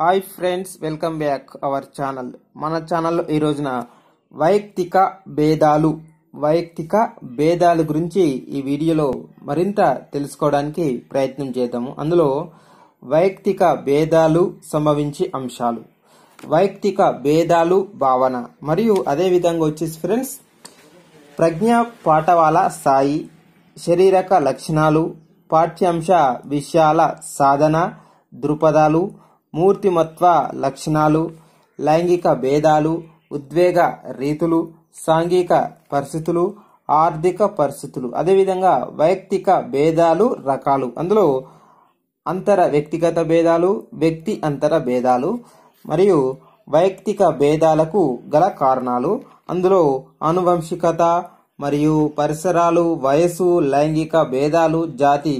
hi friends welcome back our channel మన ఛానల్లో ఈ రోజున వైయక్తిక భేదాలు వైయక్తిక భేదాల గురించి ఈ వీడియోలో మరింత తెలుసుకోవడానికి ప్రయత్నం చేద్దాము అందులో వైయక్తిక భేదాలు సంభవించే అంశాలు వైయక్తిక భేదాలు భావన మరియు అదేవిధంగా వచ్చేసి ఫ్రెండ్స్ ప్రజ్ఞ పాఠవాల స్థాయి శరీరక లక్షణాలు పాఠ్యాంశ విషయాల సాధన దృపదాలు మూర్తిమత్వ లక్షణాలు లైంగిక భేదాలు ఉద్వేగ రీతులు సాంఘిక పరిస్థితులు ఆర్థిక పరిస్థితులు అదేవిధంగా వైయక్తిక భేదాలు రకాలు అందులో అంతర వ్యక్తిగత భేదాలు వ్యక్తి అంతర భేదాలు మరియు వైయక్తిక భేదాలకు గల కారణాలు అందులో అనువంశికత మరియు పరిసరాలు వయస్సు లైంగిక భేదాలు జాతి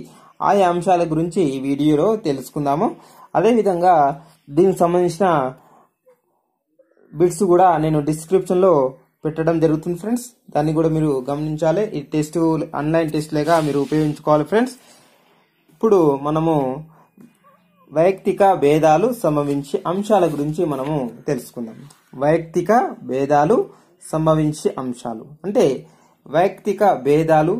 ఆయా అంశాల గురించి ఈ వీడియోలో తెలుసుకుందాము అదేవిధంగా దీనికి సంబంధించిన బిట్స్ కూడా నేను డిస్క్రిప్షన్లో పెట్టడం జరుగుతుంది ఫ్రెండ్స్ దాన్ని కూడా మీరు గమనించాలి ఈ టెస్ట్ ఆన్లైన్ టెస్ట్ లేగా మీరు ఉపయోగించుకోవాలి ఫ్రెండ్స్ ఇప్పుడు మనము వైయక్తిక భేదాలు సంభవించే అంశాల గురించి మనము తెలుసుకుందాం వైయక్తిక భేదాలు సంభవించే అంశాలు అంటే వైయక్తిక భేదాలు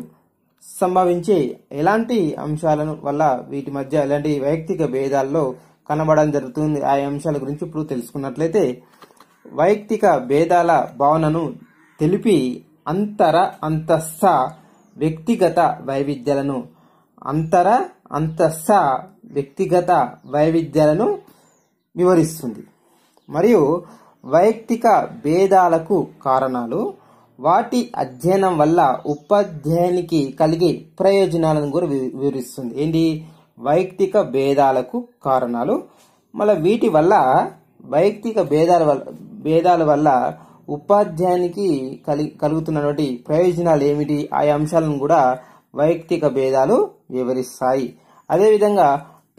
సంభవించే ఎలాంటి అంశాలను వల్ల వీటి మధ్య ఎలాంటి వైయక్తిక భేదాల్లో కనబడడం జరుగుతుంది ఆ అంశాల గురించి ఇప్పుడు తెలుసుకున్నట్లయితే వైయక్తిక భేదాల భావనను తెలిపి అంతర అంతస్థ వ్యక్తిగత వైవిధ్యాలను అంతర అంతస్థ వ్యక్తిగత వైవిధ్యాలను వివరిస్తుంది మరియు వైయక్తిక భేదాలకు కారణాలు వాటి అధ్యయనం వల్ల ఉపాధ్యాయునికి కలిగే ప్రయోజనాలను కూడా వివరిస్తుంది ఏంటి వైయక్తిక భేదాలకు కారణాలు మళ్ళీ వీటి వల్ల వైయక్తిక భేదాల వల్ల భేదాల వల్ల ఉపాధ్యాయునికి కలి కలుగుతున్నటువంటి ప్రయోజనాలు ఏమిటి ఆ అంశాలను కూడా వైయక్తిక భేదాలు వివరిస్తాయి అదేవిధంగా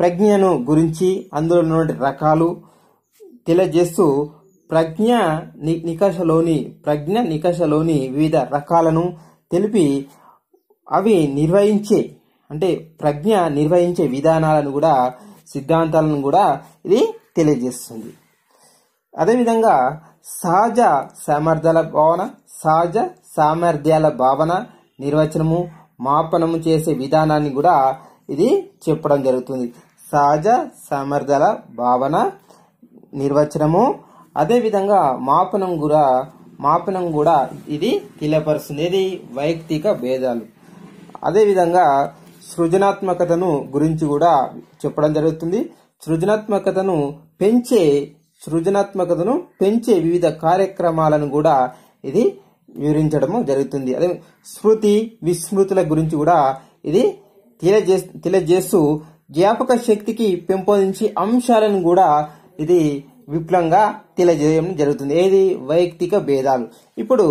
ప్రజ్ఞను గురించి అందులో ఉన్నటువంటి రకాలు తెలియజేస్తూ ప్రజ్ఞ ని నికషలోని ప్రజ్ఞ నికషలోని వివిధ రకాలను తెలిపి అవి నిర్వహించే అంటే ప్రజ్ఞ నిర్వహించే విధానాలను కూడా సిద్ధాంతాలను కూడా ఇది తెలియజేస్తుంది అదేవిధంగా సహజ సామర్థ్యాల భావన సహజ సామర్థ్యాల భావన నిర్వచనము మాపనము చేసే విధానాన్ని కూడా ఇది చెప్పడం జరుగుతుంది సహజ సామర్థ్యాల భావన నిర్వచనము అదేవిధంగా మాపనం కూడా మాపనం కూడా ఇది తెలియపరుస్తుంది ఇది వైయక్తిక భేదాలు అదేవిధంగా సృజనాత్మకతను గురించి కూడా చెప్పడం జరుగుతుంది సృజనాత్మకతను పెంచే సృజనాత్మకతను పెంచే వివిధ కార్యక్రమాలను కూడా ఇది వివరించడము జరుగుతుంది అదే స్మృతి విస్మృతుల గురించి కూడా ఇది తెలియజే తెలియజేస్తూ జ్ఞాపక శక్తికి పెంపొందించే అంశాలను కూడా ఇది విప్లంగా తెలియజేయడం జరుగుతుంది ఏది వైయక్తిక భేదాలు ఇప్పుడు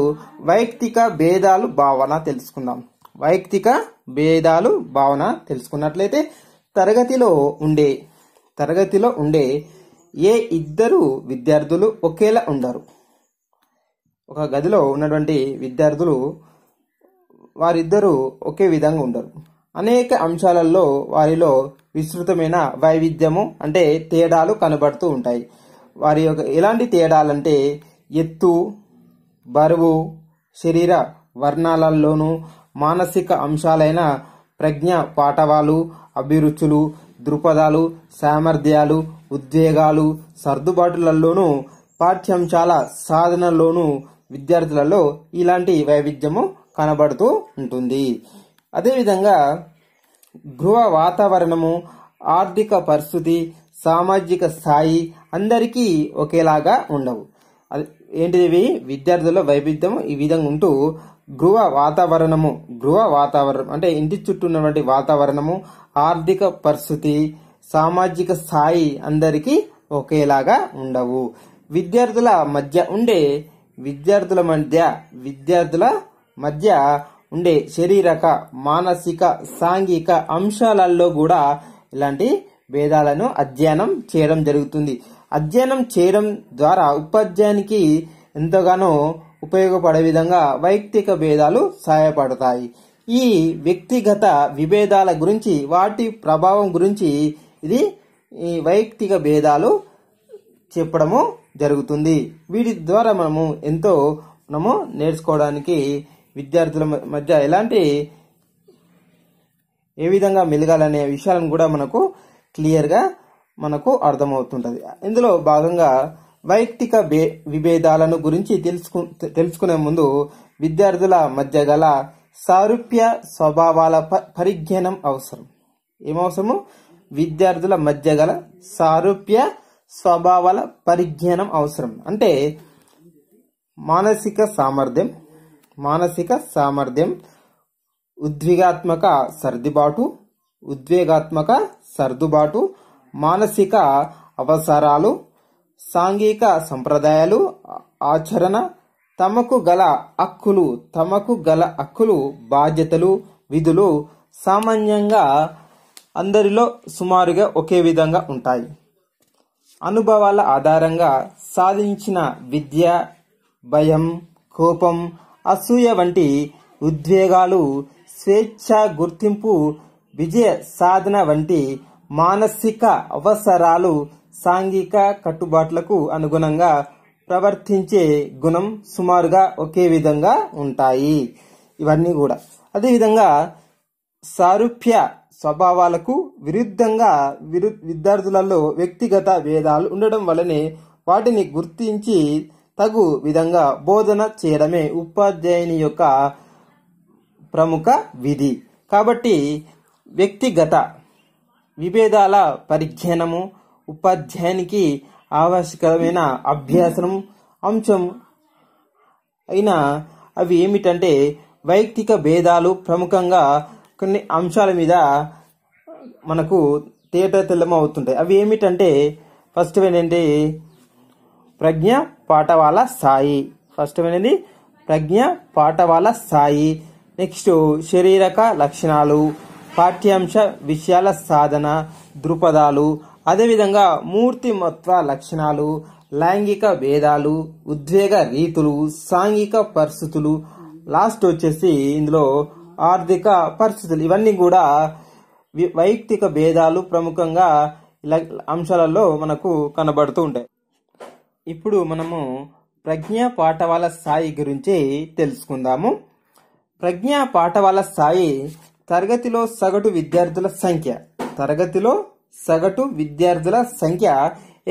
వైయక్తిక భేదాలు భావన తెలుసుకుందాం వైయక్తిక భేదాలు భావన తెలుసుకున్నట్లయితే తరగతిలో ఉండే తరగతిలో ఉండే ఏ ఇద్దరు విద్యార్థులు ఒకేలా ఉండరు ఒక గదిలో ఉన్నటువంటి విద్యార్థులు వారిద్దరూ ఒకే విధంగా ఉండరు అనేక అంశాలలో వారిలో విస్తృతమైన వైవిధ్యము అంటే తేడాలు కనబడుతూ ఉంటాయి వారి యొక్క ఎలాంటి తేడాలంటే ఎత్తు బరువు శరీర వర్ణాలలోనూ మానసిక అంశాలైన ప్రజ్ఞ పాఠవాలు అభిరుచులు దృపదాలు సామర్థ్యాలు ఉద్వేగాలు సర్దుబాటులలోనూ పాఠ్యాంశాల సాధనలోనూ విద్యార్థులలో ఇలాంటి వైవిధ్యము కనబడుతూ ఉంటుంది అదేవిధంగా గృహ వాతావరణము ఆర్థిక పరిస్థితి సామాజిక స్థాయి అందరికీ ఒకేలాగా ఉండవు ఏంటిది విద్యార్థుల వైవిధ్యం ఈ విధంగా ఉంటూ గృహ వాతావరణము గృహ వాతావరణం అంటే ఇంటి చుట్టూ ఉన్నటువంటి వాతావరణము ఆర్థిక పరిస్థితి సామాజిక స్థాయి అందరికీ ఒకేలాగా ఉండవు విద్యార్థుల మధ్య ఉండే విద్యార్థుల మధ్య విద్యార్థుల మధ్య ఉండే శారీరక మానసిక సాంఘిక అంశాలలో కూడా ఇలాంటి భేదాలను అధ్యయనం చేయడం జరుగుతుంది అధ్యయనం చేయడం ద్వారా ఉపాధ్యాయునికి ఎంతగానో ఉపయోగపడే విధంగా వైయక్తిక భేదాలు సహాయపడతాయి ఈ వ్యక్తిగత విభేదాల గురించి వాటి ప్రభావం గురించి ఇది ఈ వైయక్తిక భేదాలు చెప్పడము జరుగుతుంది వీటి ద్వారా మనము ఎంతో మనము నేర్చుకోవడానికి విద్యార్థుల మధ్య ఎలాంటి ఏ విధంగా మెలగాలనే విషయాలను కూడా మనకు క్లియర్గా మనకు అర్థమవుతుంటుంది ఇందులో భాగంగా వైయక్తిక విభేదాలను గురించి తెలుసుకు తెలుసుకునే ముందు విద్యార్థుల మధ్య గల సారూప్య స్వభావాల పరిజ్ఞానం అవసరం ఏమవసరము విద్యార్థుల మధ్య గల సారూప్య స్వభావాల పరిజ్ఞానం అవసరం అంటే మానసిక సామర్థ్యం మానసిక సామర్థ్యం ఉద్వేగాత్మక సర్దుబాటు ఉద్వేగాత్మక సర్దుబాటు మానసిక అవసరాలు సాంఘిక సంప్రదాయాలు ఆచరణ తమకు గల హక్కులు తమకు గల హక్కులు బాధ్యతలు విధులు సామాన్యంగా అందరిలో సుమారుగా ఒకే విధంగా ఉంటాయి అనుభవాల ఆధారంగా సాధించిన విద్య భయం కోపం అసూయ వంటి ఉద్వేగాలు స్వేచ్ఛ గుర్తింపు విజయ సాధన వంటి మానసిక అవసరాలు సాంఘిక కట్టుబాట్లకు అనుగుణంగా ప్రవర్తించే గుణం సుమారుగా ఒకే విధంగా ఉంటాయి ఇవన్నీ కూడా అదేవిధంగా సారూప్య స్వభావాలకు విరుద్ధంగా విరు విద్యార్థులలో వ్యక్తిగత భేదాలు ఉండడం వలనే వాటిని గుర్తించి తగు విధంగా బోధన చేయడమే ఉపాధ్యాయుని యొక్క ప్రముఖ విధి కాబట్టి వ్యక్తిగత విభేదాల పరిజ్ఞానము ఉపాధ్యాయునికి ఆవశ్యకమైన అభ్యాసం అంశం అయినా అవి ఏమిటంటే వైయక్తిక భేదాలు ప్రముఖంగా కొన్ని అంశాల మీద మనకు తేట తెల్లమవుతుంటాయి అవి ఏమిటంటే ఫస్ట్ ఏంటి ప్రజ్ఞ పాఠవాల స్థాయి ఫస్ట్ ఏంటి ప్రజ్ఞ పాఠవాల స్థాయి నెక్స్ట్ శారీరక లక్షణాలు పాఠ్యాంశ విషయాల సాధన దృపదాలు అదేవిధంగా మూర్తిమత్వ లక్షణాలు లైంగిక భేదాలు ఉద్వేగ రీతులు సాంఘిక పరిస్థితులు లాస్ట్ వచ్చేసి ఇందులో ఆర్థిక పరిస్థితులు ఇవన్నీ కూడా వైయక్తిక భేదాలు ప్రముఖంగా అంశాలలో మనకు కనబడుతూ ఉంటాయి ఇప్పుడు మనము ప్రజ్ఞా పాఠవాల స్థాయి గురించి తెలుసుకుందాము ప్రజ్ఞా పాఠవాల స్థాయి తరగతిలో సగటు విద్యార్థుల సంఖ్య తరగతిలో సగటు విద్యార్థుల సంఖ్య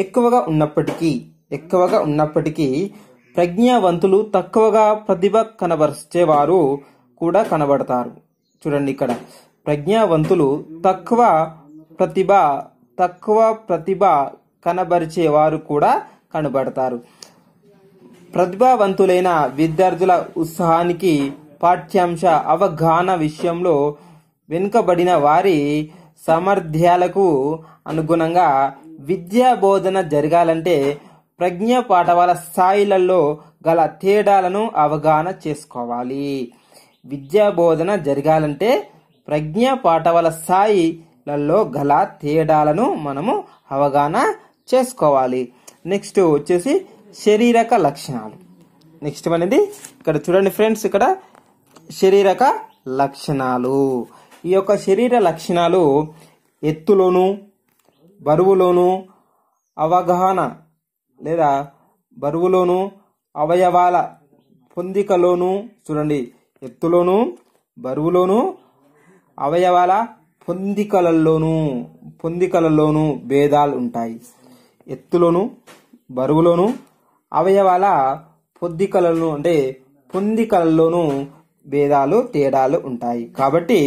ఎక్కువగా ఉన్నప్పటికీ ఎక్కువగా ఉన్నప్పటికీ ప్రజ్ఞావంతులు తక్కువగా ప్రతిభ కనబరిచేవారు కూడా కనబడతారు చూడండి ఇక్కడ ప్రజ్ఞావంతులు తక్కువ ప్రతిభ తక్కువ ప్రతిభ కనబరిచేవారు కూడా కనబడతారు ప్రతిభావంతులైన విద్యార్థుల ఉత్సాహానికి పాఠ్యాంశ అవగాహన విషయంలో వెనుకబడిన వారి సామర్థ్యాలకు అనుగుణంగా విద్యా బోధన జరగాలంటే ప్రజ్ఞ పాఠవాల స్థాయిలలో గల తేడాలను అవగాహన చేసుకోవాలి విద్యా బోధన జరగాలంటే ప్రజ్ఞ పాఠవాల స్థాయిలలో గల తేడాలను మనము అవగాహన చేసుకోవాలి నెక్స్ట్ వచ్చేసి శరీరక లక్షణాలు నెక్స్ట్ అనేది ఇక్కడ చూడండి ఫ్రెండ్స్ ఇక్కడ శరీరక లక్షణాలు ఈ యొక్క శరీర లక్షణాలు ఎత్తులోను బరువులోను అవగాహన లేదా బరువులోను అవయవాల పొందికలోను చూడండి ఎత్తులోను బరువులోను అవయవాల పొందికలలోను పొందికలలోను భేదాలు ఉంటాయి ఎత్తులోను బరువులోను అవయవాల పొద్దికలలోను అంటే పొందికలలోను భేదాలు తేడాలు ఉంటాయి కాబట్టి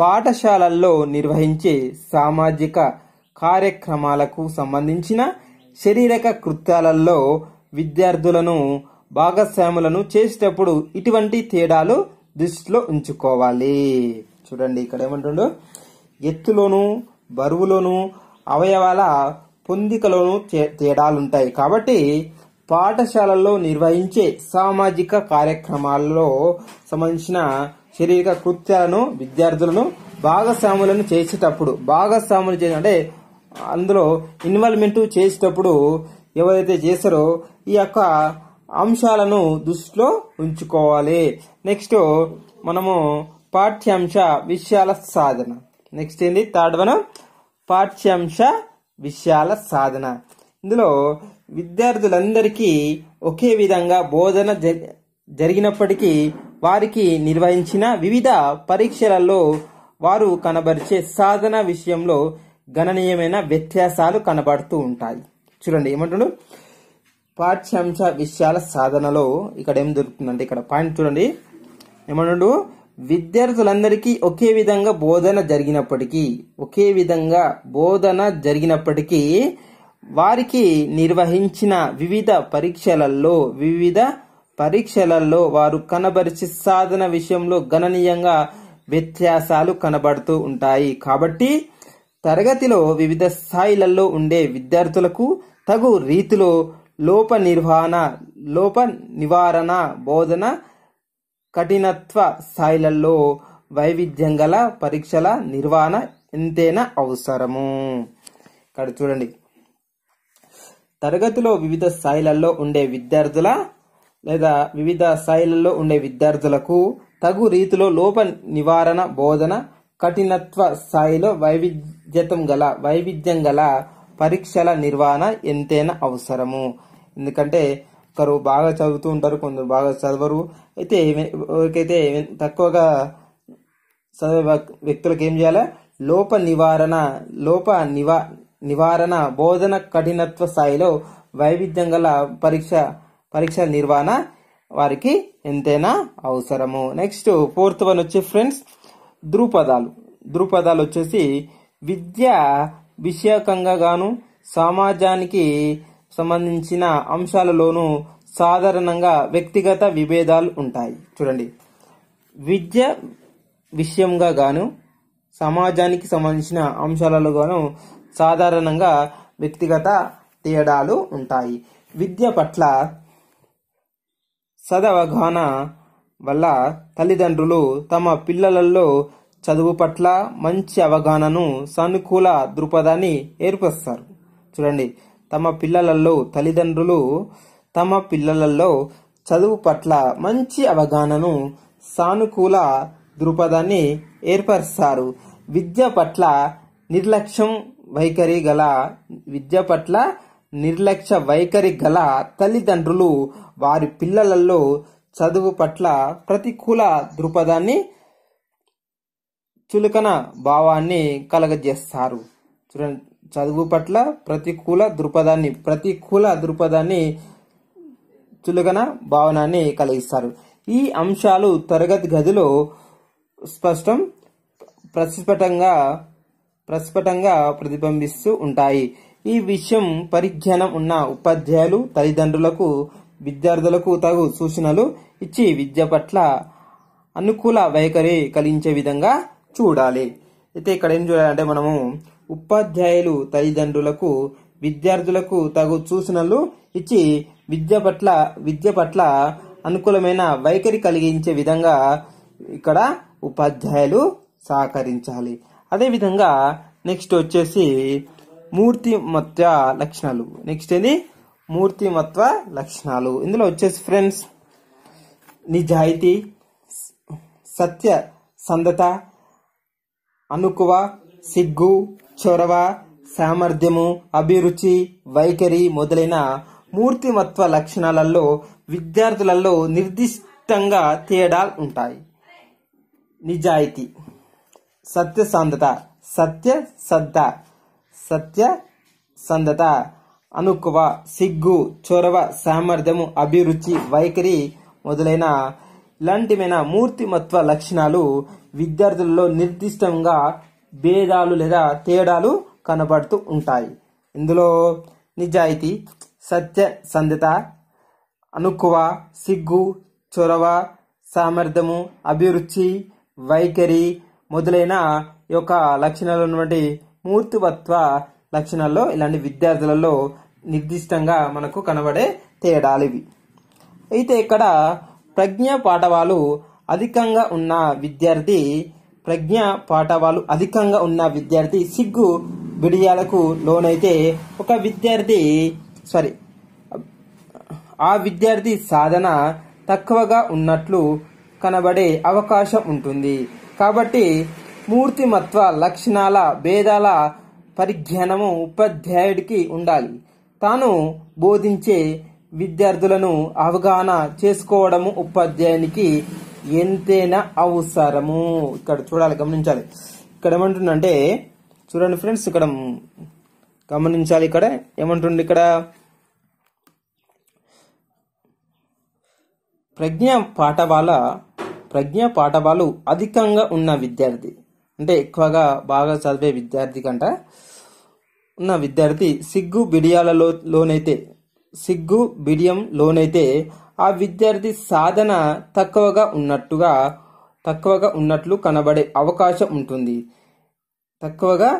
పాఠశాలల్లో నిర్వహించే సామాజిక కార్యక్రమాలకు సంబంధించిన శరీరక కృత్యాలలో విద్యార్థులను భాగస్వాములను చేసేటప్పుడు ఇటువంటి తేడాలు దృష్టిలో ఉంచుకోవాలి చూడండి ఇక్కడ ఏమంటుండో ఎత్తులోను బరువులోను అవయవాల పొందికలోను తేడాలుంటాయి కాబట్టి పాఠశాలల్లో నిర్వహించే సామాజిక కార్యక్రమాల్లో సంబంధించిన శారీరక కృత్యాలను విద్యార్థులను భాగస్వాములను చేసేటప్పుడు భాగస్వాములు చేసిన అంటే అందులో ఇన్వాల్వ్మెంట్ చేసేటప్పుడు ఎవరైతే చేస్తారో ఈ యొక్క అంశాలను దృష్టిలో ఉంచుకోవాలి నెక్స్ట్ మనము పాఠ్యాంశ విషయాల సాధన నెక్స్ట్ ఏంది థర్డ్ వన్ పాఠ్యాంశ విషయాల సాధన ఇందులో విద్యార్థులందరికీ ఒకే విధంగా బోధన జరిగినప్పటికీ వారికి నిర్వహించిన వివిధ పరీక్షలలో వారు కనబరిచే సాధన విషయంలో గణనీయమైన వ్యత్యాసాలు కనబడుతూ ఉంటాయి చూడండి ఏమంటాడు పాఠ్యాంశ విషయాల సాధనలో ఇక్కడ ఏం దొరుకుతుందంటే ఇక్కడ పాయింట్ చూడండి ఏమంటాడు విద్యార్థులందరికీ ఒకే విధంగా బోధన జరిగినప్పటికీ ఒకే విధంగా బోధన జరిగినప్పటికీ వారికి నిర్వహించిన వివిధ పరీక్షలలో వివిధ పరీక్షలలో వారు కనబరిచి సాధన విషయంలో గణనీయంగా వ్యత్యాసాలు కనబడుతూ ఉంటాయి కాబట్టి తరగతిలో వివిధ స్థాయిలలో ఉండే విద్యార్థులకు తగు రీతిలో లోప నిర్వహణ లోప నివారణ బోధన కఠినత్వ స్థాయిలలో వైవిధ్యం గల పరీక్షల నిర్వహణ ఎంతైనా అవసరము ఇక్కడ చూడండి తరగతిలో వివిధ స్థాయిలలో ఉండే విద్యార్థుల లేదా వివిధ స్థాయిలలో ఉండే విద్యార్థులకు తగు రీతిలో లోప నివారణ బోధన కఠినత్వ స్థాయిలో వైవిధ్యతం గల వైవిధ్యం గల పరీక్షల నిర్వహణ ఎంతైనా అవసరము ఎందుకంటే ఒకరు బాగా చదువుతూ ఉంటారు కొందరు బాగా చదవరు అయితే ఎవరికైతే తక్కువగా చదివే వ్యక్తులకు ఏం చేయాలి లోప నివారణ లోప నివా నివారణ బోధన కఠినత్వ స్థాయిలో వైవిధ్యం గల పరీక్ష పరీక్షల నిర్వహణ వారికి ఎంతైనా అవసరము నెక్స్ట్ ఫోర్త్ వన్ వచ్చి ఫ్రెండ్స్ దృపదాలు దృపదాలు వచ్చేసి విద్య విషయకంగా గాను సమాజానికి సంబంధించిన అంశాలలోనూ సాధారణంగా వ్యక్తిగత విభేదాలు ఉంటాయి చూడండి విద్య విషయంగా గాను సమాజానికి సంబంధించిన అంశాలలో గాను సాధారణంగా వ్యక్తిగత తేడాలు ఉంటాయి విద్య పట్ల సదవగాహన వల్ల తల్లిదండ్రులు తమ పిల్లలలో చదువు పట్ల మంచి అవగాహనను సానుకూల దృక్పథాన్ని ఏర్పరుస్తారు చూడండి తమ పిల్లలలో తల్లిదండ్రులు తమ పిల్లలలో చదువు పట్ల మంచి అవగాహనను సానుకూల దృక్పథాన్ని ఏర్పరుస్తారు విద్య పట్ల నిర్లక్ష్యం వైఖరి గల విద్య పట్ల నిర్లక్ష్య వైఖరి గల తల్లిదండ్రులు వారి పిల్లలలో చదువు పట్ల ప్రతికూల దృక్పథాన్ని చులకన భావాన్ని కలగజేస్తారు చదువు పట్ల ప్రతికూల దృపదాన్ని ప్రతికూల దృక్పథాన్ని చులకన భావనాన్ని కలిగిస్తారు ఈ అంశాలు తరగతి గదిలో స్పష్టం ప్రతిస్ఫటంగా ప్రస్ఫుటంగా ప్రతిబింబిస్తూ ఉంటాయి ఈ విషయం పరిజ్ఞానం ఉన్న ఉపాధ్యాయులు తల్లిదండ్రులకు విద్యార్థులకు తగు సూచనలు ఇచ్చి విద్య పట్ల అనుకూల వైఖరి కలిగించే విధంగా చూడాలి అయితే ఇక్కడ ఏం చూడాలంటే మనము ఉపాధ్యాయులు తల్లిదండ్రులకు విద్యార్థులకు తగు సూచనలు ఇచ్చి విద్య పట్ల విద్య పట్ల అనుకూలమైన వైఖరి కలిగించే విధంగా ఇక్కడ ఉపాధ్యాయులు సహకరించాలి అదేవిధంగా నెక్స్ట్ వచ్చేసి మూర్తిమత్వ లక్షణాలు నెక్స్ట్ ఏంది మూర్తిమత్వ లక్షణాలు ఇందులో వచ్చేసి ఫ్రెండ్స్ నిజాయితీ సత్య సందత అనుకువ సిగ్గు చొరవ సామర్థ్యము అభిరుచి వైఖరి మొదలైన మూర్తిమత్వ లక్షణాలలో విద్యార్థులలో నిర్దిష్టంగా తేడాలు ఉంటాయి నిజాయితీ సత్య సద్ద సత్య సందత అనుకువ సిగ్గు చొరవ సామర్థ్యము అభిరుచి వైఖరి మొదలైన ఇలాంటివైన మూర్తిమత్వ లక్షణాలు విద్యార్థులలో నిర్దిష్టంగా భేదాలు లేదా తేడాలు కనబడుతూ ఉంటాయి ఇందులో నిజాయితీ సత్య సంధత అనుకువ సిగ్గు చొరవ సామర్థ్యము అభిరుచి వైఖరి మొదలైన యొక్క లక్షణాలు ఉన్నటువంటి మూర్తివత్వ లక్షణాల్లో ఇలాంటి విద్యార్థులలో నిర్దిష్టంగా మనకు కనబడే తేడాలు ఇవి అయితే ఇక్కడ ప్రజ్ఞ పాఠవాలు అధికంగా ఉన్న విద్యార్థి ప్రజ్ఞ పాఠవాలు అధికంగా ఉన్న విద్యార్థి సిగ్గు బిడియాలకు లోనైతే ఒక విద్యార్థి సారీ ఆ విద్యార్థి సాధన తక్కువగా ఉన్నట్లు కనబడే అవకాశం ఉంటుంది కాబట్టి మూర్తిమత్వ లక్షణాల భేదాల పరిజ్ఞానము ఉపాధ్యాయుడికి ఉండాలి తాను బోధించే విద్యార్థులను అవగాహన చేసుకోవడము ఉపాధ్యాయునికి ఎంతైనా అవసరము ఇక్కడ చూడాలి గమనించాలి ఇక్కడ ఏమంటుందంటే చూడండి ఫ్రెండ్స్ ఇక్కడ గమనించాలి ఇక్కడ ఏమంటుంది ఇక్కడ ప్రజ్ఞ పాఠవాల ప్రజ్ఞ పాఠవాలు అధికంగా ఉన్న విద్యార్థి అంటే ఎక్కువగా బాగా చదివే విద్యార్థి కంట ఉన్న విద్యార్థి సిగ్గు బిడియాలలో లోనైతే సిగ్గు బిడియం లోనైతే ఆ విద్యార్థి సాధన తక్కువగా ఉన్నట్టుగా తక్కువగా ఉన్నట్లు కనబడే అవకాశం ఉంటుంది తక్కువగా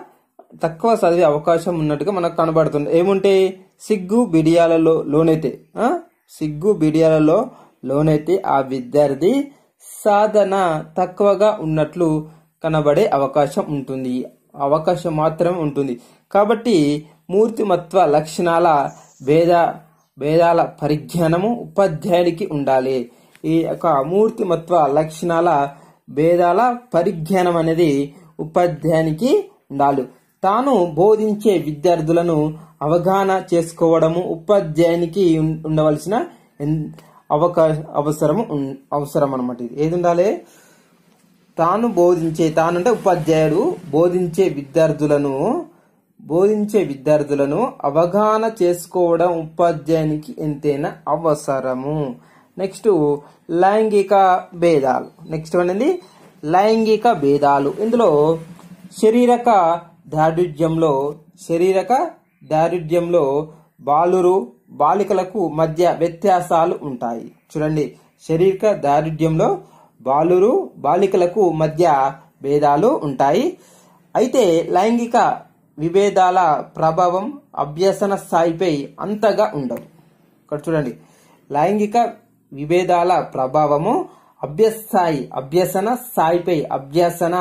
తక్కువ చదివే అవకాశం ఉన్నట్టుగా మనకు కనబడుతుంది ఏముంటే సిగ్గు బిడియాలలో లోనైతే సిగ్గు బిడియాలలో లోనైతే ఆ విద్యార్థి సాధన తక్కువగా ఉన్నట్లు కనబడే అవకాశం ఉంటుంది అవకాశం మాత్రమే ఉంటుంది కాబట్టి మూర్తిమత్వ లక్షణాల భేద భేదాల పరిజ్ఞానము ఉపాధ్యాయుడికి ఉండాలి ఈ యొక్క మూర్తిమత్వ లక్షణాల భేదాల పరిజ్ఞానం అనేది ఉపాధ్యాయునికి ఉండాలి తాను బోధించే విద్యార్థులను అవగాహన చేసుకోవడము ఉపాధ్యాయునికి ఉండవలసిన అవకాశ అవసరము అవసరం అనమాట ఇది ఏది ఉండాలి తాను బోధించే తానంటే ఉపాధ్యాయుడు బోధించే విద్యార్థులను బోధించే విద్యార్థులను అవగాహన చేసుకోవడం ఉపాధ్యాయునికి ఎంతైనా అవసరము నెక్స్ట్ లైంగిక భేదాలు నెక్స్ట్ అనేది లైంగిక భేదాలు ఇందులో శరీరక దారుడ్యంలో శరీరక దారుఢ్యంలో బాలురు బాలికలకు మధ్య వ్యత్యాసాలు ఉంటాయి చూడండి శరీరక దారుఢ్యంలో బాలురు బాలికలకు మధ్య భేదాలు ఉంటాయి అయితే లైంగిక విభేదాల ప్రభావం అభ్యసన స్థాయిపై అంతగా ఉండదు ఇక్కడ చూడండి లైంగిక విభేదాల ప్రభావము అభ్యస్థాయి అభ్యసన స్థాయిపై అభ్యసన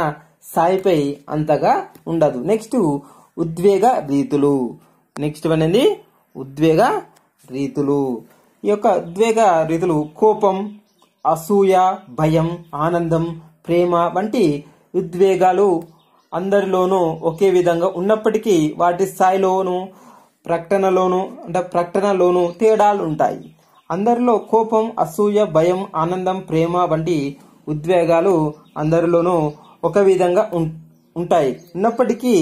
స్థాయిపై అంతగా ఉండదు నెక్స్ట్ ఉద్వేగ రీతులు నెక్స్ట్ అనేది ఉద్వేగ రీతులు ఈ యొక్క ఉద్వేగ రీతులు కోపం అసూయ భయం ఆనందం ప్రేమ వంటి ఉద్వేగాలు అందరిలోనూ ఒకే విధంగా ఉన్నప్పటికీ వాటి స్థాయిలోను ప్రకటనలోను అంటే ప్రకటనలోను తేడాలు ఉంటాయి అందరిలో కోపం అసూయ భయం ఆనందం ప్రేమ వంటి ఉద్వేగాలు అందరిలోనూ ఒక విధంగా ఉంటాయి ఉన్నప్పటికీ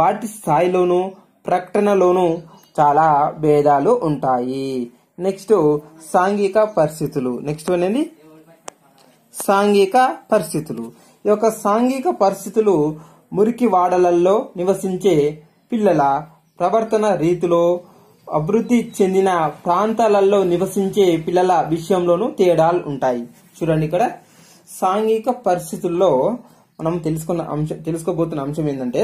వాటి స్థాయిలోను ప్రకటనలోను చాలా భేదాలు ఉంటాయి నెక్స్ట్ సాంఘిక పరిస్థితులు నెక్స్ట్ అనేది సాంఘిక పరిస్థితులు ఈ యొక్క సాంఘిక పరిస్థితులు మురికి వాడలల్లో నివసించే పిల్లల ప్రవర్తన రీతిలో అభివృద్ధి చెందిన ప్రాంతాలలో నివసించే పిల్లల విషయంలోనూ తేడాలు ఉంటాయి చూడండి ఇక్కడ సాంఘిక పరిస్థితుల్లో మనం తెలుసుకున్న అంశం తెలుసుకోబోతున్న అంశం ఏంటంటే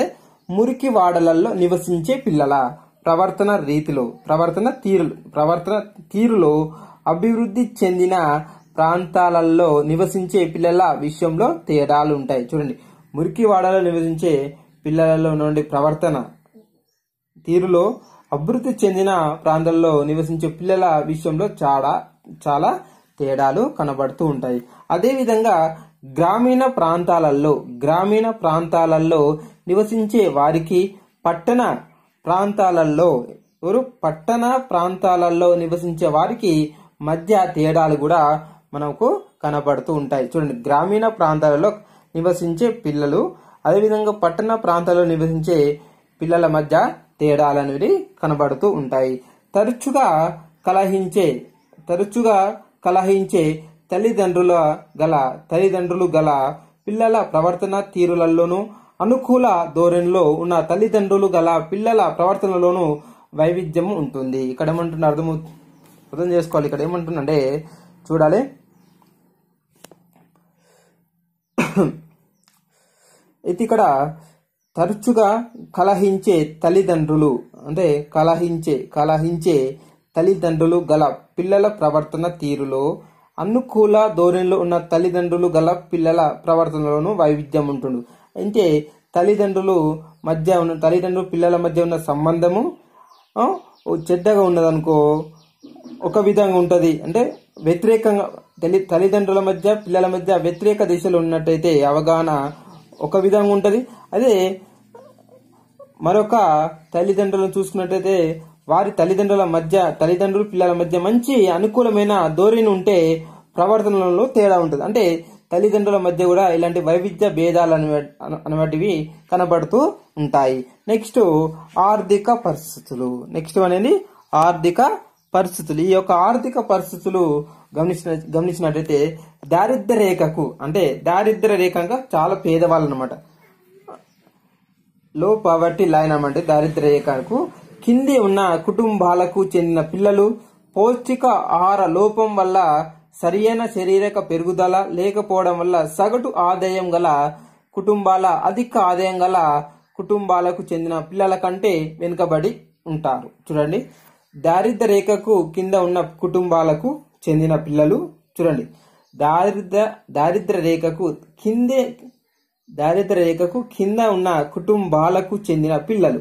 మురికి వాడలల్లో నివసించే పిల్లల ప్రవర్తన రీతిలో ప్రవర్తన తీరు ప్రవర్తన తీరులో అభివృద్ధి చెందిన ప్రాంతాలలో నివసించే పిల్లల విషయంలో తేడాలు ఉంటాయి చూడండి మురికి వాడలో నివసించే పిల్లలలో నుండి ప్రవర్తన తీరులో అభివృద్ధి చెందిన ప్రాంతాల్లో నివసించే పిల్లల విషయంలో చాలా చాలా తేడాలు కనబడుతూ ఉంటాయి అదేవిధంగా గ్రామీణ ప్రాంతాలలో గ్రామీణ ప్రాంతాలలో నివసించే వారికి పట్టణ ప్రాంతాలలో పట్టణ ప్రాంతాలలో నివసించే వారికి మధ్య తేడాలు కూడా మనకు కనబడుతూ ఉంటాయి చూడండి గ్రామీణ ప్రాంతాలలో నివసించే పిల్లలు అదేవిధంగా పట్టణ ప్రాంతాల్లో నివసించే పిల్లల మధ్య తేడాలు అనేవి కనబడుతూ ఉంటాయి తరచుగా కలహించే తరచుగా కలహించే తల్లిదండ్రుల గల తల్లిదండ్రులు గల పిల్లల ప్రవర్తన తీరులలోనూ అనుకూల ధోరణిలో ఉన్న తల్లిదండ్రులు గల పిల్లల ప్రవర్తనలోనూ వైవిధ్యం ఉంటుంది ఇక్కడ ఏమంటున్నారు అర్థం అర్థం చేసుకోవాలి ఇక్కడ ఏమంటుందంటే చూడాలి అయితే ఇక్కడ తరచుగా కలహించే తల్లిదండ్రులు అంటే కలహించే కలహించే తల్లిదండ్రులు గల పిల్లల ప్రవర్తన తీరులో అనుకూల ధోరణిలో ఉన్న తల్లిదండ్రులు గల పిల్లల ప్రవర్తనలోనూ వైవిధ్యం ఉంటుంది అంటే తల్లిదండ్రులు మధ్య ఉన్న తల్లిదండ్రులు పిల్లల మధ్య ఉన్న సంబంధము చెడ్డగా ఉన్నదనుకో ఒక విధంగా ఉంటుంది అంటే వ్యతిరేకంగా తల్లి తల్లిదండ్రుల మధ్య పిల్లల మధ్య వ్యతిరేక దిశలు ఉన్నట్టయితే అవగాహన ఒక విధంగా ఉంటుంది అదే మరొక తల్లిదండ్రులను చూసుకున్నట్టయితే వారి తల్లిదండ్రుల మధ్య తల్లిదండ్రులు పిల్లల మధ్య మంచి అనుకూలమైన ధోరణి ఉంటే ప్రవర్తనలలో తేడా ఉంటుంది అంటే తల్లిదండ్రుల మధ్య కూడా ఇలాంటి వైవిధ్య భేదాలు అనేటివి కనబడుతూ ఉంటాయి నెక్స్ట్ ఆర్థిక పరిస్థితులు నెక్స్ట్ అనేది ఆర్థిక పరిస్థితులు ఈ యొక్క ఆర్థిక పరిస్థితులు గమనించిన గమనించినట్లయితే దారిద్ర రేఖకు అంటే దారిద్ర రేఖంగా చాలా పేదవాళ్ళు అనమాట లో పవర్టీ లైన్ అంటే దారిద్ర రేఖకు కింది ఉన్న కుటుంబాలకు చెందిన పిల్లలు పౌష్టిక ఆహార లోపం వల్ల సరియైన శారీరక పెరుగుదల లేకపోవడం వల్ల సగటు ఆదాయం గల కుటుంబాల అధిక ఆదాయం గల కుటుంబాలకు చెందిన పిల్లల కంటే వెనుకబడి ఉంటారు చూడండి దారిద్ర రేఖకు కింద ఉన్న కుటుంబాలకు చెందిన పిల్లలు చూడండి దారిద్ర దారిద్ర రేఖకు కిందే దారిద్ర రేఖకు కింద ఉన్న కుటుంబాలకు చెందిన పిల్లలు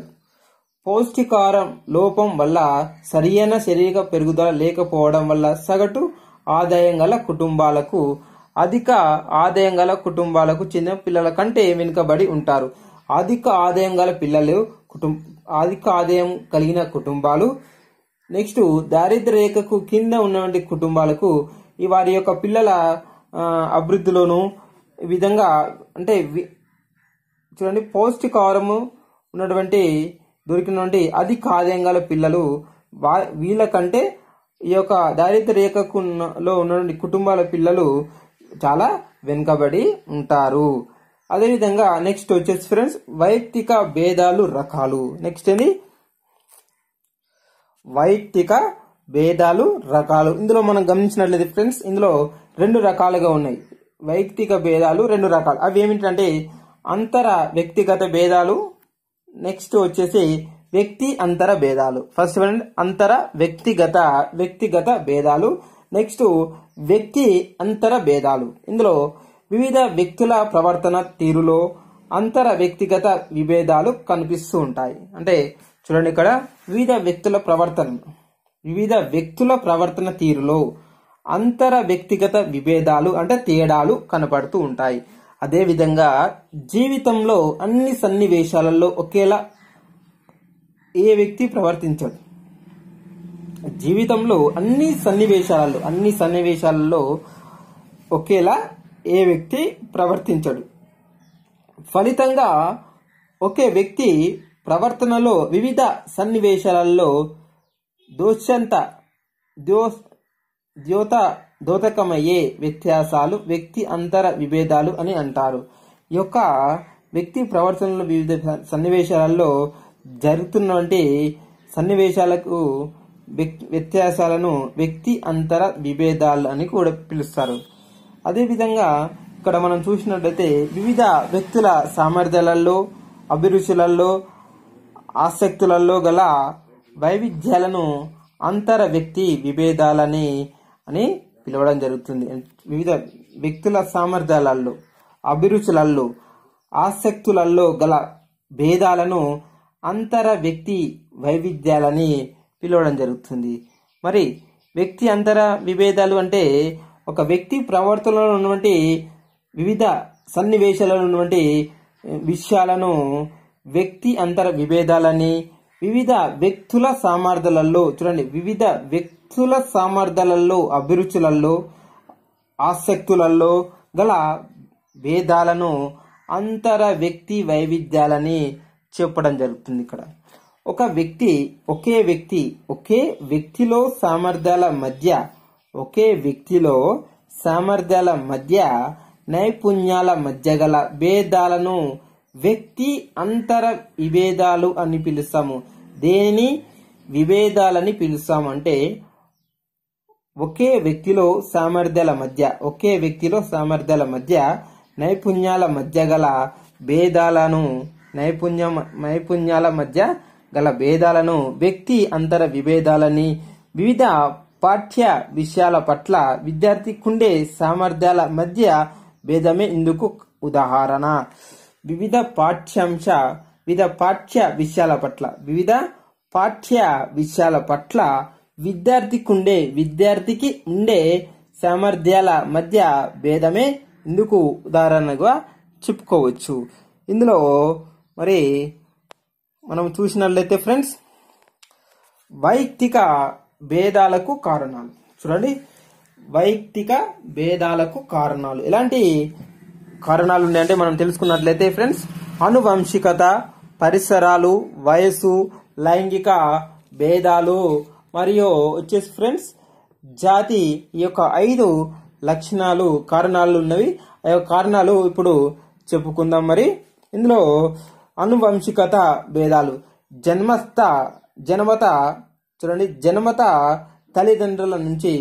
పౌష్టికారం లోపం వల్ల సరియైన శరీర పెరుగుదల లేకపోవడం వల్ల సగటు ఆదాయం గల కుటుంబాలకు అధిక ఆదాయం గల కుటుంబాలకు చెందిన పిల్లల కంటే వెనుకబడి ఉంటారు అధిక ఆదాయం గల పిల్లలు కుటుంబ అధిక ఆదాయం కలిగిన కుటుంబాలు నెక్స్ట్ దారిద్ర రేఖకు కింద ఉన్నటువంటి కుటుంబాలకు వారి యొక్క పిల్లల అభివృద్ధిలోను విధంగా అంటే చూడండి పౌష్టికాహారము ఉన్నటువంటి దొరికినటువంటి అది కాదేంగాల పిల్లలు వా వీళ్ళకంటే ఈ యొక్క దారిద్ర రేఖకులో ఉన్నటువంటి కుటుంబాల పిల్లలు చాలా వెనుకబడి ఉంటారు అదేవిధంగా నెక్స్ట్ వచ్చేసి ఫ్రెండ్స్ వైయక్తిక భేదాలు రకాలు నెక్స్ట్ అని వైయక్తిక భేదాలు రకాలు ఇందులో మనం గమనించినట్లయితే ఫ్రెండ్స్ ఇందులో రెండు రకాలుగా ఉన్నాయి వైయక్తిక భేదాలు రెండు రకాలు అవి ఏమిటంటే అంతర వ్యక్తిగత భేదాలు నెక్స్ట్ వచ్చేసి వ్యక్తి అంతర భేదాలు ఫస్ట్ అంతర వ్యక్తిగత వ్యక్తిగత భేదాలు నెక్స్ట్ వ్యక్తి అంతర భేదాలు ఇందులో వివిధ వ్యక్తుల ప్రవర్తన తీరులో అంతర వ్యక్తిగత విభేదాలు కనిపిస్తూ ఉంటాయి అంటే చూడండి ఇక్కడ వివిధ వ్యక్తుల ప్రవర్తనలు వివిధ వ్యక్తుల ప్రవర్తన తీరులో అంతర వ్యక్తిగత విభేదాలు అంటే తేడాలు కనపడుతూ ఉంటాయి అదేవిధంగా జీవితంలో అన్ని సన్నివేశాలలో ఒకేలా ఏ వ్యక్తి ప్రవర్తించడు జీవితంలో అన్ని సన్నివేశాలలో అన్ని సన్నివేశాలలో ఒకేలా ఏ వ్యక్తి ప్రవర్తించడు ఫలితంగా ఒకే వ్యక్తి ప్రవర్తనలో వివిధ సన్నివేశాలలో దోషంత ద్యో ద్యోత దోతకమయ్యే వ్యత్యాసాలు వ్యక్తి అంతర విభేదాలు అని అంటారు ఈ యొక్క వ్యక్తి ప్రవర్తనలో వివిధ సన్నివేశాలలో జరుగుతున్నటువంటి సన్నివేశాలకు వ్యత్యాసాలను వ్యక్తి అంతర విభేదాలు అని కూడా పిలుస్తారు అదేవిధంగా ఇక్కడ మనం చూసినట్లయితే వివిధ వ్యక్తుల సామర్థ్యాలలో అభిరుచులలో ఆసక్తులలో గల వైవిధ్యాలను అంతర వ్యక్తి విభేదాలని అని పిలవడం జరుగుతుంది వివిధ వ్యక్తుల సామర్థ్యాలలో అభిరుచులలో ఆసక్తులలో గల భేదాలను అంతర వ్యక్తి వైవిధ్యాలని పిలవడం జరుగుతుంది మరి వ్యక్తి అంతర విభేదాలు అంటే ఒక వ్యక్తి ప్రవర్తనలో ఉన్నటువంటి వివిధ సన్నివేశాలలో ఉన్నటువంటి విషయాలను వ్యక్తి అంతర విభేదాలని వివిధ వ్యక్తుల సామర్థ్యాలలో చూడండి వివిధ వ్యక్తుల సామర్థ్యాలలో అభిరుచులలో ఆసక్తులలో గల భేదాలను అంతర వ్యక్తి వైవిధ్యాలని చెప్పడం జరుగుతుంది ఇక్కడ ఒక వ్యక్తి ఒకే వ్యక్తి ఒకే వ్యక్తిలో సామర్థ్యాల మధ్య ఒకే వ్యక్తిలో సామర్థ్యాల మధ్య నైపుణ్యాల మధ్య గల భేదాలను వ్యక్తి అంతర విభేదాలు అని పిలుస్తాము దేని విభేదాలని పిలుస్తాము అంటే ఒకే వ్యక్తిలో సామర్థ్యాల మధ్య ఒకే వ్యక్తిలో సామర్థ్యాల మధ్య నైపుణ్యాల మధ్య గల భేదాలను నైపుణ్య నైపుణ్యాల మధ్య గల భేదాలను వ్యక్తి అంతర విభేదాలని వివిధ పాఠ్య విషయాల పట్ల విద్యార్థి కుండే సామర్థ్యాల మధ్య భేదమే ఇందుకు ఉదాహరణ వివిధ పాఠ్యాంశ వివిధ పాఠ్య విషయాల పట్ల వివిధ పాఠ్య విషయాల పట్ల విద్యార్థికి ఉండే విద్యార్థికి ఉండే సామర్థ్యాల మధ్య భేదమే ఇందుకు ఉదాహరణగా చెప్పుకోవచ్చు ఇందులో మరి మనం చూసినట్లయితే ఫ్రెండ్స్ వైయక్తిక భేదాలకు కారణాలు చూడండి వైయక్తిక భేదాలకు కారణాలు ఇలాంటి కారణాలు ఉన్నాయంటే మనం తెలుసుకున్నట్లయితే ఫ్రెండ్స్ అనువంశికత పరిసరాలు వయసు లైంగిక భేదాలు మరియు వచ్చేసి ఫ్రెండ్స్ జాతి యొక్క ఐదు లక్షణాలు కారణాలు ఉన్నవి ఆ యొక్క కారణాలు ఇప్పుడు చెప్పుకుందాం మరి ఇందులో అనువంశికత భేదాలు జన్మస్థ జనమత చూడండి జన్మత తల్లిదండ్రుల నుంచి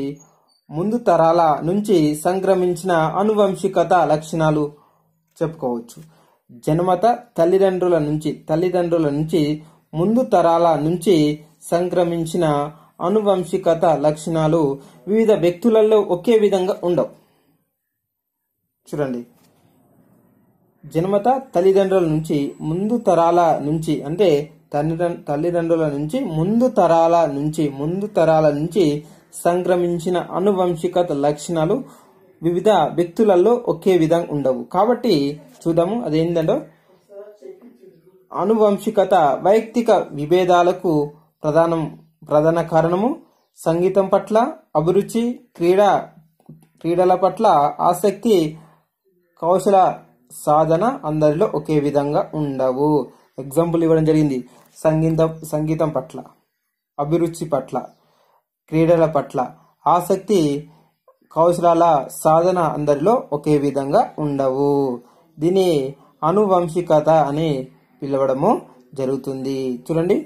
ముందు తరాల నుంచి సంక్రమించిన అనువంశికత లక్షణాలు చెప్పుకోవచ్చు జన్మత తల్లిదండ్రుల నుంచి తల్లిదండ్రుల నుంచి ముందు తరాల నుంచి సంక్రమించిన అనువంశికత లక్షణాలు వివిధ వ్యక్తులలో ఒకే విధంగా ఉండవు చూడండి జన్మత తల్లిదండ్రుల నుంచి ముందు తరాల నుంచి అంటే తల్లిదండ్రుల నుంచి ముందు తరాల నుంచి ముందు తరాల నుంచి సంక్రమించిన అనువంశికత లక్షణాలు వివిధ వ్యక్తులలో ఒకే విధంగా ఉండవు కాబట్టి చూద్దాము అదేంటంటే అనువంశికత వైయక్తిక విభేదాలకు ప్రధానం ప్రధాన కారణము సంగీతం పట్ల అభిరుచి క్రీడా క్రీడల పట్ల ఆసక్తి కౌశల సాధన అందరిలో ఒకే విధంగా ఉండవు ఎగ్జాంపుల్ ఇవ్వడం జరిగింది సంగీతం సంగీతం పట్ల అభిరుచి పట్ల క్రీడల పట్ల ఆసక్తి కౌశలాల సాధన అందరిలో ఒకే విధంగా ఉండవు దీని అనువంశికత అని పిలవడము జరుగుతుంది చూడండి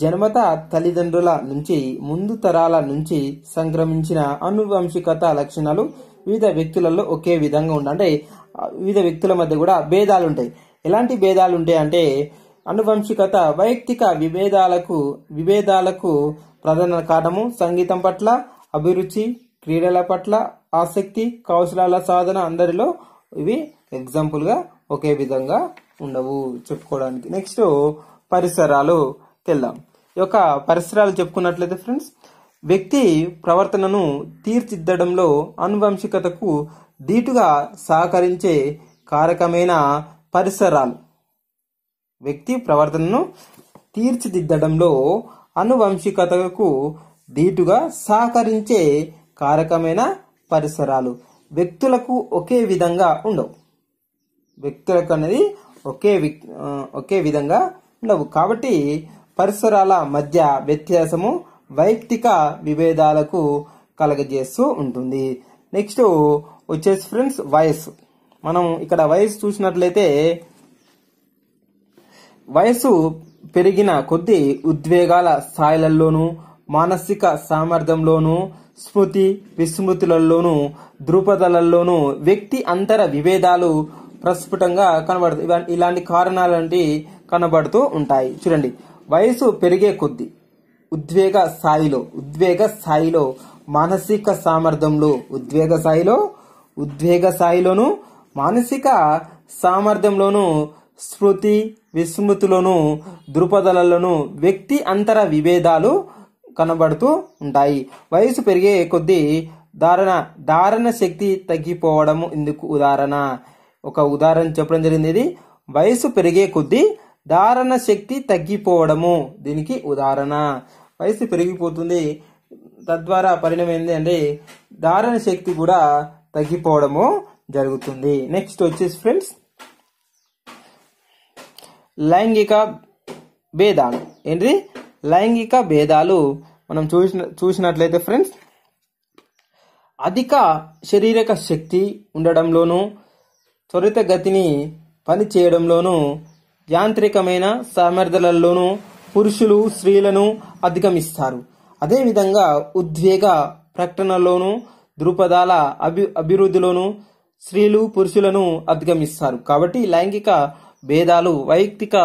జన్మత తల్లిదండ్రుల నుంచి ముందు తరాల నుంచి సంక్రమించిన అనువంశికత లక్షణాలు వివిధ వ్యక్తులలో ఒకే విధంగా ఉండ అంటే వివిధ వ్యక్తుల మధ్య కూడా భేదాలు ఉంటాయి ఎలాంటి భేదాలు ఉంటాయి అంటే అనువంశికత వైయక్తిక విభేదాలకు విభేదాలకు ప్రధాన కారణము సంగీతం పట్ల అభిరుచి క్రీడల పట్ల ఆసక్తి కౌశలాల సాధన అందరిలో ఇవి ఎగ్జాంపుల్గా ఒకే విధంగా ఉండవు చెప్పుకోవడానికి నెక్స్ట్ పరిసరాలు తెల్దాం ఈ యొక్క పరిసరాలు చెప్పుకున్నట్లయితే ఫ్రెండ్స్ వ్యక్తి ప్రవర్తనను తీర్చిదిద్దడంలో అనువంశికతకు ధీటుగా సహకరించే కారకమైన పరిసరాలు వ్యక్తి ప్రవర్తనను తీర్చిదిద్దడంలో అనువంశికతకు దీటుగా సహకరించే కారకమైన పరిసరాలు వ్యక్తులకు ఒకే విధంగా ఉండవు వ్యక్తులకు అనేది ఒకే ఒకే విధంగా ఉండవు కాబట్టి పరిసరాల మధ్య వ్యత్యాసము వైయక్తిక విభేదాలకు కలగజేస్తూ ఉంటుంది నెక్స్ట్ వచ్చేసి ఫ్రెండ్స్ వయస్సు మనం ఇక్కడ వయసు చూసినట్లయితే వయసు పెరిగిన కొద్దీ ఉద్వేగాల స్థాయిలలోనూ మానసిక సామర్థ్యంలోనూ స్మృతి విస్మృతులలోనూ దృపథలలోనూ వ్యక్తి అంతర విభేదాలు ప్రస్ఫుటంగా కనబడుతు ఇలాంటి కారణాలంటి కనబడుతూ ఉంటాయి చూడండి వయసు పెరిగే కొద్ది ఉద్వేగ స్థాయిలో ఉద్వేగ స్థాయిలో మానసిక సామర్థ్యంలో ఉద్వేగ స్థాయిలో ఉద్వేగ స్థాయిలోను మానసిక సామర్థ్యంలోను స్మృతి విస్మృతులను దృపథలను వ్యక్తి అంతర విభేదాలు కనబడుతూ ఉంటాయి వయసు పెరిగే కొద్దీ ధారణ ధారణ శక్తి తగ్గిపోవడము ఇందుకు ఉదాహరణ ఒక ఉదాహరణ చెప్పడం జరిగింది వయసు పెరిగే కొద్దీ ధారణ శక్తి తగ్గిపోవడము దీనికి ఉదాహరణ వయసు పెరిగిపోతుంది తద్వారా పరిణామం అంటే ధారణ శక్తి కూడా తగ్గిపోవడము జరుగుతుంది నెక్స్ట్ వచ్చేసి ఫ్రెండ్స్ లైంగిక భేదాలు ఏంటిది లైంగిక భేదాలు మనం చూసిన చూసినట్లయితే ఫ్రెండ్స్ అధిక శారీరక శక్తి ఉండడంలోనూ త్వరితగతిని పని చేయడంలోనూ యాంత్రికమైన సామర్థ్యాలలోనూ పురుషులు స్త్రీలను అధిగమిస్తారు అదేవిధంగా ఉద్వేగ ప్రకటనలోను దృపదాల అభి అభివృద్ధిలోనూ స్త్రీలు పురుషులను అధిగమిస్తారు కాబట్టి లైంగిక భేదాలు వైయక్తిక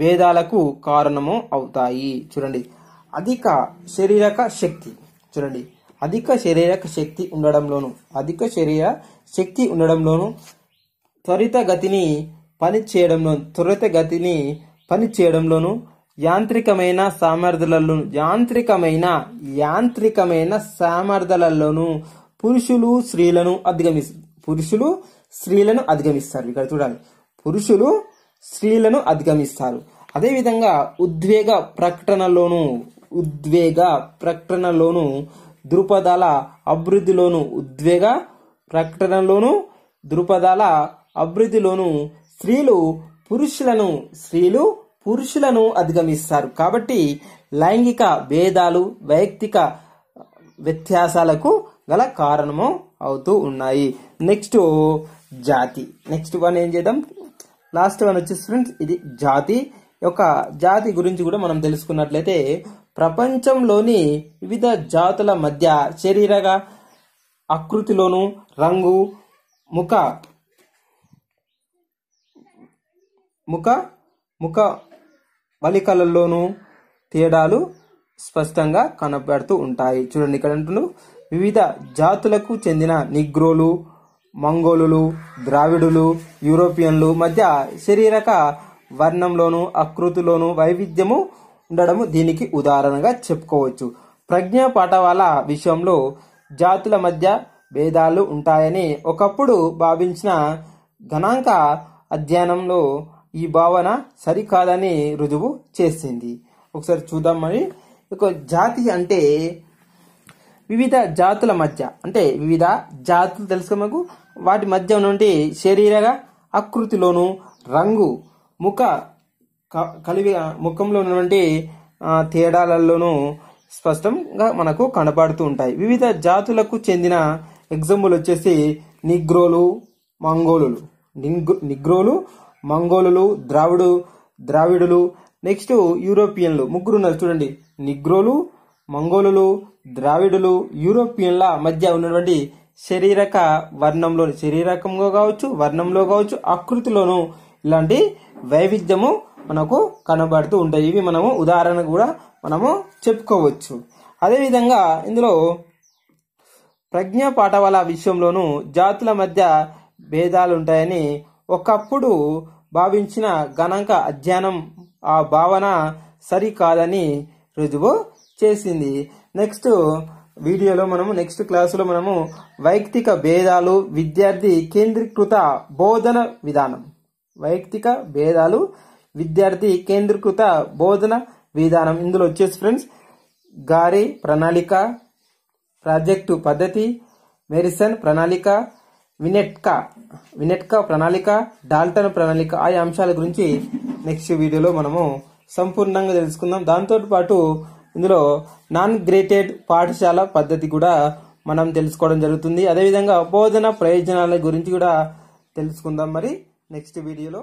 భేదాలకు కారణము అవుతాయి చూడండి అధిక శారీరక శక్తి చూడండి అధిక శారీరక శక్తి ఉండడంలోను అధిక శరీర శక్తి ఉండడంలోను త్వరిత గతిని పని చేయడంలో గతిని పని చేయడంలోను యాంత్రికమైన సామర్థ్యాలలో యాంత్రికమైన యాంత్రికమైన సామర్థ్యాలలోను పురుషులు స్త్రీలను అధిగమిస్తారు పురుషులు స్త్రీలను అధిగమిస్తారు ఇక్కడ చూడాలి పురుషులు స్త్రీలను అధిగమిస్తారు అదేవిధంగా ఉద్వేగ ప్రకటనలోను ఉద్వేగ ప్రకటనలోను దృపదాల అభివృద్ధిలోను ఉద్వేగ ప్రకటనలోను దృపదాల అభివృద్ధిలోను స్త్రీలు పురుషులను స్త్రీలు పురుషులను అధిగమిస్తారు కాబట్టి లైంగిక భేదాలు వైయక్తిక వ్యత్యాసాలకు గల కారణము అవుతూ ఉన్నాయి నెక్స్ట్ జాతి నెక్స్ట్ వన్ ఏం చేద్దాం లాస్ట్ వన్ వచ్చి ఫ్రెండ్స్ ఇది జాతి యొక్క జాతి గురించి కూడా మనం తెలుసుకున్నట్లయితే ప్రపంచంలోని వివిధ జాతుల మధ్య శరీరగా ఆకృతిలోను రంగు ముఖ ముఖ ముఖ వలికలలోనూ తేడాలు స్పష్టంగా కనబడుతూ ఉంటాయి చూడండి ఇక్కడ వివిధ జాతులకు చెందిన నిగ్రోలు మంగోలులు ద్రావిడులు యూరోపియన్లు మధ్య శరీరక వర్ణంలోను ఆకృతిలోను వైవిధ్యము ఉండడము దీనికి ఉదాహరణగా చెప్పుకోవచ్చు ప్రజ్ఞ పాఠవాల విషయంలో జాతుల మధ్య భేదాలు ఉంటాయని ఒకప్పుడు భావించిన గణాంక అధ్యయనంలో ఈ భావన సరికాదని రుజువు చేసింది ఒకసారి చూద్దామని ఒక జాతి అంటే వివిధ జాతుల మధ్య అంటే వివిధ జాతులు తెలుసుకో మాకు వాటి మధ్య నుండి శరీరగా ఆకృతిలోను రంగు ముఖ కలివి ముఖంలో ఉన్నటువంటి తేడాలలోనూ స్పష్టంగా మనకు కనబడుతూ ఉంటాయి వివిధ జాతులకు చెందిన ఎగ్జాంపుల్ వచ్చేసి నిగ్రోలు మంగోలు నిగ్రోలు మంగోలు ద్రావిడు ద్రావిడులు నెక్స్ట్ యూరోపియన్లు ముగ్గురు ఉన్నారు చూడండి నిగ్రోలు మంగోలు ద్రావిడులు యూరోపియన్ల మధ్య ఉన్నటువంటి శరీరక వర్ణంలో శరీరకంలో కావచ్చు వర్ణంలో కావచ్చు ఆకృతిలోనూ ఇలాంటి వైవిధ్యము మనకు కనబడుతూ ఉంటాయి ఇవి మనము ఉదాహరణ కూడా మనము చెప్పుకోవచ్చు అదేవిధంగా ఇందులో ప్రజ్ఞా పాఠవాల విషయంలోనూ జాతుల మధ్య భేదాలు ఉంటాయని ఒకప్పుడు భావించిన గణాంక అధ్యయనం ఆ భావన సరికాదని రుజువు చేసింది నెక్స్ట్ వీడియోలో మనము నెక్స్ట్ క్లాసులో మనము వైయక్తిక భేదాలు విద్యార్థి కేంద్రీకృత బోధన విధానం వైయక్తిక భేదాలు విద్యార్థి కేంద్రీకృత బోధన విధానం ఇందులో వచ్చేసి ఫ్రెండ్స్ గారి ప్రణాళిక ప్రాజెక్టు పద్ధతి మెరిసన్ ప్రణాళిక వినెట్కా వినెట్కా ప్రణాళిక డాల్టన్ ప్రణాళిక ఆ అంశాల గురించి నెక్స్ట్ వీడియోలో మనము సంపూర్ణంగా తెలుసుకుందాం దాంతో పాటు ఇందులో నాన్ గ్రేటెడ్ పాఠశాల పద్ధతి కూడా మనం తెలుసుకోవడం జరుగుతుంది అదేవిధంగా బోధన ప్రయోజనాల గురించి కూడా తెలుసుకుందాం మరి నెక్స్ట్ వీడియోలో